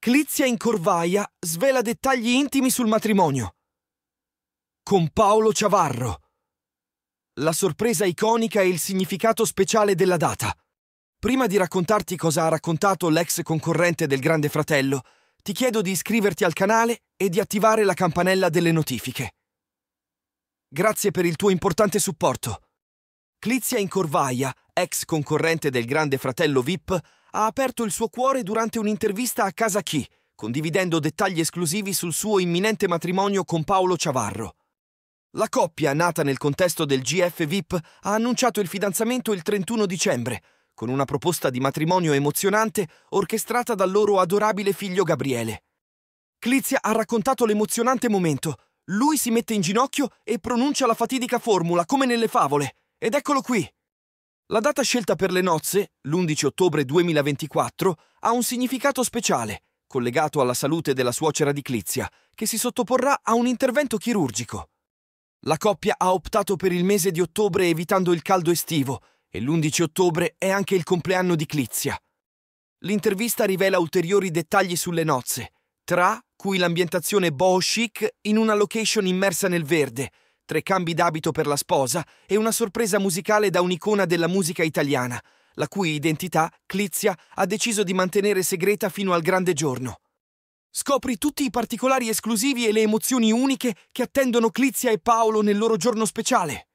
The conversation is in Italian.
Clizia Incorvaia svela dettagli intimi sul matrimonio. Con Paolo Ciavarro. La sorpresa iconica e il significato speciale della data. Prima di raccontarti cosa ha raccontato l'ex concorrente del Grande Fratello, ti chiedo di iscriverti al canale e di attivare la campanella delle notifiche. Grazie per il tuo importante supporto. Clizia Incorvaia, ex concorrente del Grande Fratello VIP, ha aperto il suo cuore durante un'intervista a Casa Chi, condividendo dettagli esclusivi sul suo imminente matrimonio con Paolo Ciavarro. La coppia, nata nel contesto del GF VIP, ha annunciato il fidanzamento il 31 dicembre, con una proposta di matrimonio emozionante orchestrata dal loro adorabile figlio Gabriele. Clizia ha raccontato l'emozionante momento. Lui si mette in ginocchio e pronuncia la fatidica formula come nelle favole. Ed eccolo qui. La data scelta per le nozze, l'11 ottobre 2024, ha un significato speciale, collegato alla salute della suocera di Clizia, che si sottoporrà a un intervento chirurgico. La coppia ha optato per il mese di ottobre evitando il caldo estivo e l'11 ottobre è anche il compleanno di Clizia. L'intervista rivela ulteriori dettagli sulle nozze, tra cui l'ambientazione boho chic in una location immersa nel verde, tre cambi d'abito per la sposa e una sorpresa musicale da un'icona della musica italiana, la cui identità Clizia ha deciso di mantenere segreta fino al grande giorno. Scopri tutti i particolari esclusivi e le emozioni uniche che attendono Clizia e Paolo nel loro giorno speciale.